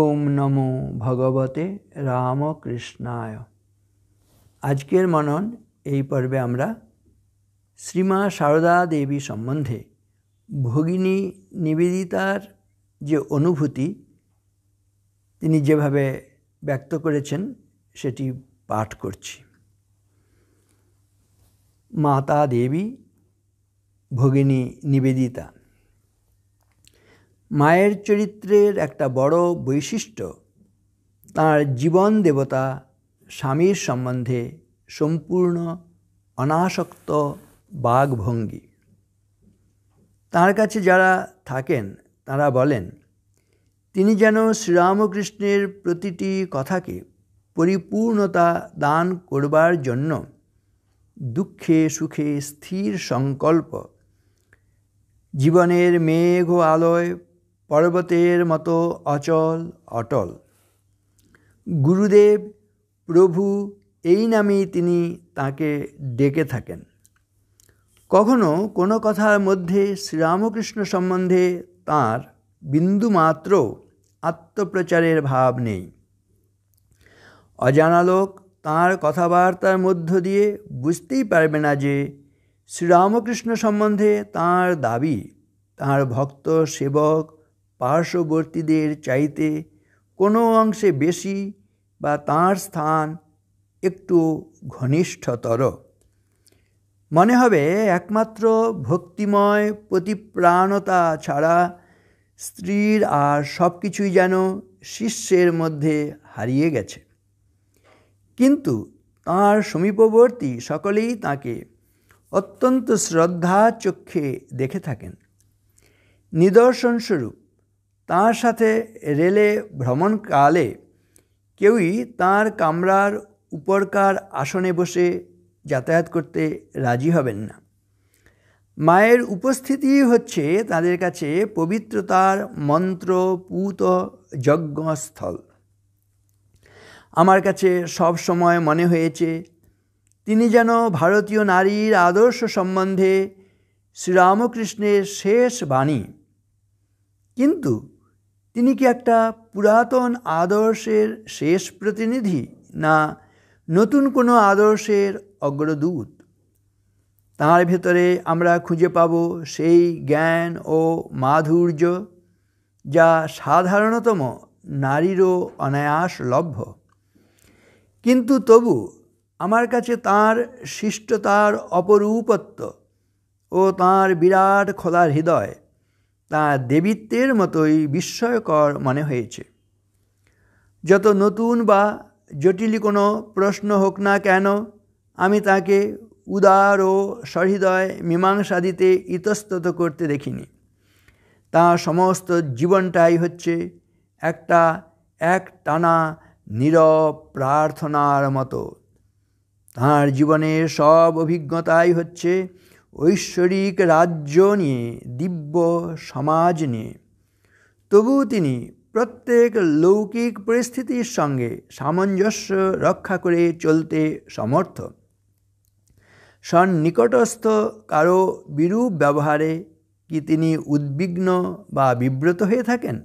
ওম নমো ভগবতে রামকৃষ্ণায় আজকের মনন এই পর্বে আমরা শ্রীমা সারদা দেবী সম্বন্ধে ভগিনী নিবেদিতার যে অনুভূতি তিনি যেভাবে ব্যক্ত করেছেন সেটি পাঠ করছি মাতা দেবী ভগিনী নিবেদিতা মায়ের চরিত্রের একটা বড় বৈশিষ্ট্য তার জীবন দেবতা স্বামীর সম্বন্ধে সম্পূর্ণ অনাসক্ত বাঘভঙ্গি তার কাছে যারা থাকেন তারা বলেন তিনি যেন শ্রীরামকৃষ্ণের প্রতিটি কথাকে পরিপূর্ণতা দান করবার জন্য দুঃখে সুখে স্থির সংকল্প জীবনের মেঘ আলোয় পর্বতের মতো অচল অটল গুরুদেব প্রভু এই নামেই তিনি তাকে ডেকে থাকেন কখনো কোনো কথার মধ্যে শ্রীরামকৃষ্ণ সম্বন্ধে তাঁর বিন্দুমাত্র আত্মপ্রচারের ভাব নেই অজানা লোক তাঁর কথাবার্তার মধ্য দিয়ে বুঝতেই পারবে না যে শ্রীরামকৃষ্ণ সম্বন্ধে তাঁর দাবি তাঁর ভক্ত সেবক পার্শ্ববর্তীদের চাইতে কোনো অংশে বেশি বা তাঁর স্থান একটু ঘনিষ্ঠতর মনে হবে একমাত্র ভক্তিময় প্রতিপ্রাণতা ছাড়া স্ত্রীর আর সব কিছুই যেন শিষ্যের মধ্যে হারিয়ে গেছে কিন্তু তাঁর সমীপবর্তী সকলেই তাকে অত্যন্ত শ্রদ্ধা চক্ষে দেখে থাকেন নিদর্শনস্বরূপ তার সাথে রেলে ভ্রমণকালে কেউই তার কামরার উপরকার আসনে বসে যাতায়াত করতে রাজি হবেন না মায়ের উপস্থিতি হচ্ছে তাদের কাছে পবিত্রতার মন্ত্র পুত যজ্ঞস্থল আমার কাছে সব সময় মনে হয়েছে তিনি যেন ভারতীয় নারীর আদর্শ সম্বন্ধে শ্রীরামকৃষ্ণের শেষ বাণী কিন্তু তিনি কি একটা পুরাতন আদর্শের শেষ প্রতিনিধি না নতুন কোনো আদর্শের অগ্রদূত তাঁর ভেতরে আমরা খুঁজে পাব সেই জ্ঞান ও মাধুর্য যা সাধারণতম নারীরও অনায়াস লভ্য কিন্তু তবু আমার কাছে তাঁর শিষ্টতার অপরূপত্ব ও তাঁর বিরাট খোলার হৃদয় তা দেবীত্বের মতোই বিস্ময়কর মনে হয়েছে যত নতুন বা জটিল কোনো প্রশ্ন হোক না কেন আমি তাকে উদার ও সহৃদয় মীমাংসা দিতে ইতস্তত করতে দেখিনি তা সমস্ত জীবনটাই হচ্ছে একটা এক টানা নীরব প্রার্থনার মতো তাঁর জীবনের সব অভিজ্ঞতাই হচ্ছে ঐশ্বরিক রাজ্য নিয়ে দিব্য সমাজ নিয়ে তবু তিনি প্রত্যেক লৌকিক পরিস্থিতির সঙ্গে সামঞ্জস্য রক্ষা করে চলতে সমর্থ সন্নিকটস্থ কারো বিরূপ ব্যবহারে কি তিনি উদ্বিগ্ন বা বিব্রত হয়ে থাকেন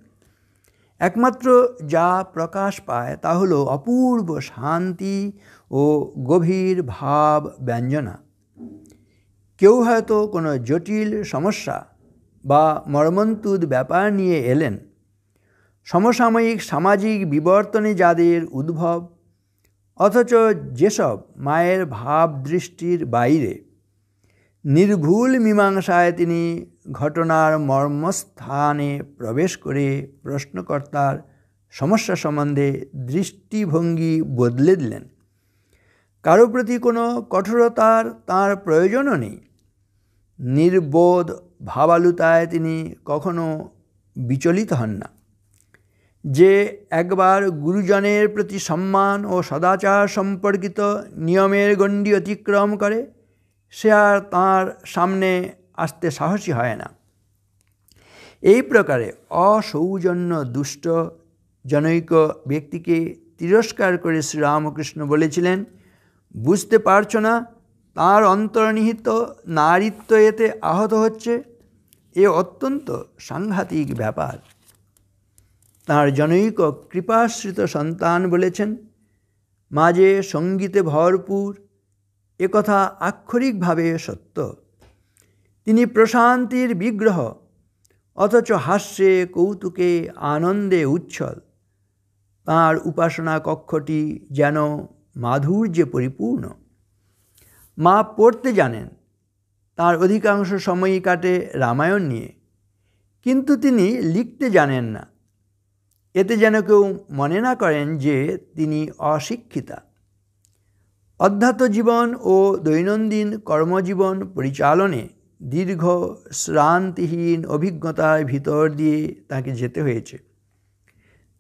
একমাত্র যা প্রকাশ পায় তা হল অপূর্ব শান্তি ও গভীর ভাব ব্যঞ্জনা কেউ হয়তো কোনো জটিল সমস্যা বা মর্মন্তুদ ব্যাপার নিয়ে এলেন সমসাময়িক সামাজিক বিবর্তনে যাদের উদ্ভব অথচ যেসব মায়ের ভাব দৃষ্টির বাইরে নির্ভুল মীমাংসায় তিনি ঘটনার মর্মস্থানে প্রবেশ করে প্রশ্নকর্তার সমস্যা সম্বন্ধে দৃষ্টিভঙ্গি বদলে দিলেন কারো প্রতি কোনো কঠোরতার তার প্রয়োজনও নেই নির্বোধ ভাবালুতায় তিনি কখনো বিচলিত হন না যে একবার গুরুজনের প্রতি সম্মান ও সদাচার সম্পর্কিত নিয়মের গণ্ডি অতিক্রম করে সে আর তাঁর সামনে আসতে সাহসী হয় না এই প্রকারে অসৌজন্য দুষ্ট জনৈক ব্যক্তিকে তিরস্কার করে শ্রীরামকৃষ্ণ বলেছিলেন বুঝতে পারছ না তাঁর অন্তর্নিহিত নারীত্ব এতে আহত হচ্ছে এ অত্যন্ত সাংঘাতিক ব্যাপার তাঁর জনৈক কৃপাশ্রিত সন্তান বলেছেন মাঝে সঙ্গীতে ভরপুর একথা আক্ষরিকভাবে সত্য তিনি প্রশান্তির বিগ্রহ অথচ হাস্যে কৌতুকে আনন্দে উচ্ছল তাঁর উপাসনা কক্ষটি যেন মাধুর্যে পরিপূর্ণ মা পড়তে জানেন তার অধিকাংশ সময়ই কাটে রামায়ণ নিয়ে কিন্তু তিনি লিখতে জানেন না এতে যেন কেউ মনে না করেন যে তিনি অশিক্ষিতা অধ্যাত জীবন ও দৈনন্দিন কর্মজীবন পরিচালনে দীর্ঘ শ্রান্তিহীন অভিজ্ঞতার ভিতর দিয়ে তাকে যেতে হয়েছে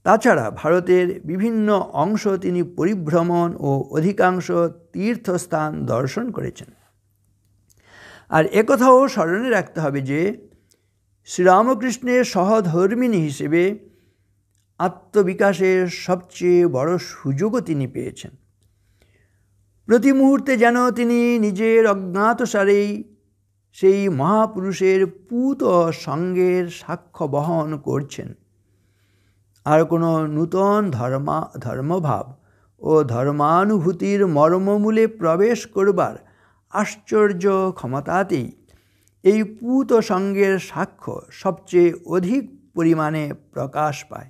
তাছাড়া ভারতের বিভিন্ন অংশ তিনি পরিভ্রমণ ও অধিকাংশ তীর্থস্থান দর্শন করেছেন আর একথাও স্মরণে রাখতে হবে যে শ্রীরামকৃষ্ণের সহধর্মিনী হিসেবে আত্মবিকাশের সবচেয়ে বড় সুযোগও তিনি পেয়েছেন প্রতি মুহূর্তে যেন তিনি নিজের অজ্ঞাতসারেই সেই মহাপুরুষের পুত সঙ্গের সাক্ষ্য বহন করছেন আর কোনো নূতন ধর্মা ধর্মভাব ও ধর্মানুভূতির মর্মমূলে প্রবেশ করবার আশ্চর্য ক্ষমতাতেই এই পুত সঙ্গের সাক্ষ্য সবচেয়ে অধিক পরিমাণে প্রকাশ পায়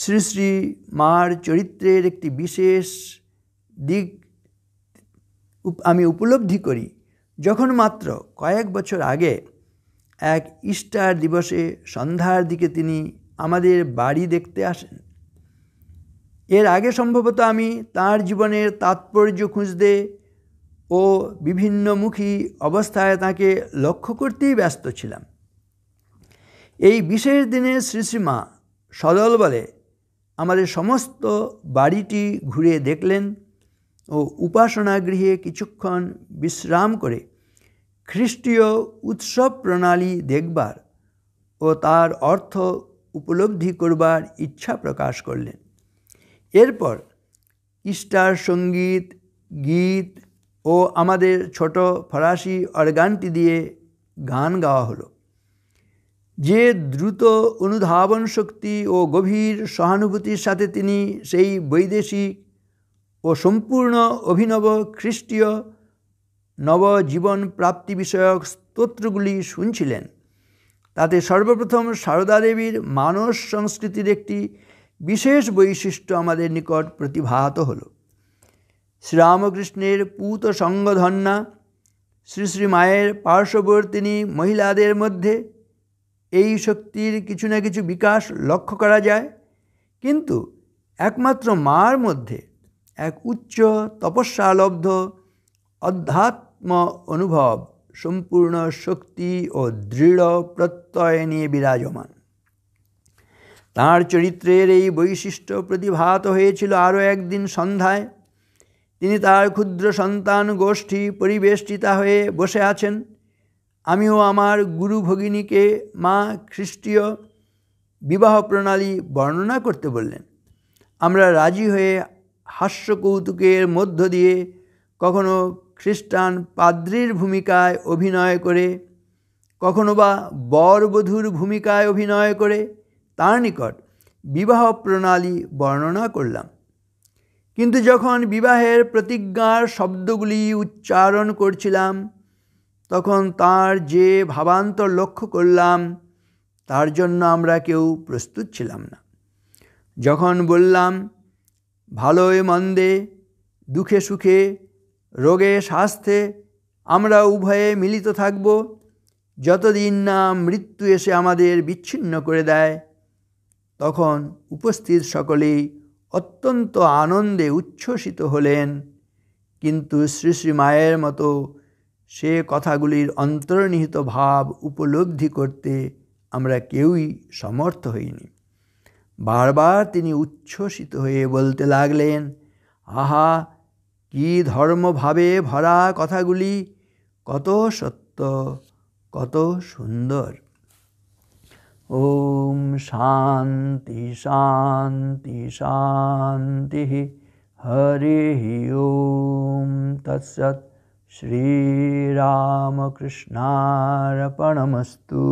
শ্রী শ্রী মার চরিত্রের একটি বিশেষ দিক আমি উপলব্ধি করি যখন মাত্র কয়েক বছর আগে এক ইস্টার দিবসে সন্ধ্যার দিকে তিনি আমাদের বাড়ি দেখতে আসেন এর আগে সম্ভবত আমি তার জীবনের তাৎপর্য খুঁজতে ও বিভিন্নমুখী অবস্থায় তাকে লক্ষ্য করতেই ব্যস্ত ছিলাম এই বিশেষ দিনে শ্রীশ্রীমা সদল বলে আমাদের সমস্ত বাড়িটি ঘুরে দেখলেন ও উপাসনা গৃহে কিছুক্ষণ বিশ্রাম করে খ্রিস্টীয় উৎসব প্রণালী দেখবার ও তার অর্থ উপলব্ধি করবার ইচ্ছা প্রকাশ করলেন এরপর ইস্টার সঙ্গীত গীত ও আমাদের ছোট ফরাসি অর্গানটি দিয়ে গান গাওয়া হলো যে দ্রুত অনুধাবন শক্তি ও গভীর সহানুভূতির সাথে তিনি সেই বৈদেশিক ও সম্পূর্ণ অভিনব খ্রিস্টীয় নবজীবন প্রাপ্তি বিষয়ক স্তোত্রগুলি শুনছিলেন তাতে সর্বপ্রথম সারদা দেবীর মানস সংস্কৃতির একটি বিশেষ বৈশিষ্ট্য আমাদের নিকট প্রতিভাত হল শ্রীরামকৃষ্ণের পূত সঙ্গধন্যা শ্রী শ্রী মায়ের পার্শ্ববর্তিনী মহিলাদের মধ্যে এই শক্তির কিছু না কিছু বিকাশ লক্ষ্য করা যায় কিন্তু একমাত্র মার মধ্যে এক উচ্চ তপস্যালব্ধ অধ্যাত্ম অনুভব সম্পূর্ণ শক্তি ও দৃঢ় প্রত্যয় নিয়ে বিরাজমান তাঁর চরিত্রের এই বৈশিষ্ট্য প্রতিভাত হয়েছিল আরও একদিন সন্ধ্যায় তিনি তার ক্ষুদ্র সন্তান গোষ্ঠী পরিবেষ্টিতা হয়ে বসে আছেন আমিও আমার গুরু ভগিনীকে মা খ্রিস্টীয় বিবাহ প্রণালী বর্ণনা করতে বললেন আমরা রাজি হয়ে হাস্যকৌতুকের মধ্য দিয়ে কখনো খ্রিস্টান পাদ্রির ভূমিকায় অভিনয় করে কখনো বা বরবধূর ভূমিকায় অভিনয় করে তার নিকট বিবাহ প্রণালী বর্ণনা করলাম কিন্তু যখন বিবাহের প্রতিজ্ঞার শব্দগুলি উচ্চারণ করছিলাম তখন তার যে ভাবান্তর লক্ষ্য করলাম তার জন্য আমরা কেউ প্রস্তুত ছিলাম না যখন বললাম ভালোয় মন্দে দুঃখে সুখে রোগে স্বাস্থ্যে আমরা উভয়ে মিলিত থাকব যতদিন না মৃত্যু এসে আমাদের বিচ্ছিন্ন করে দেয় তখন উপস্থিত সকলেই অত্যন্ত আনন্দে উচ্ছ্বসিত হলেন কিন্তু শ্রী শ্রী মায়ের মতো সে কথাগুলির অন্তর্নিহিত ভাব উপলব্ধি করতে আমরা কেউই সমর্থ হইনি বারবার তিনি উচ্ছ্বসিত হয়ে বলতে লাগলেন আহা কি ধর্মভাবে ভরা কথাগুলি কত সত্য কত সুন্দর ওম শান্তি শান্তি শান্তি হরি ওম তৎসৎ श्रीरामकृष्णार्पणमस्तु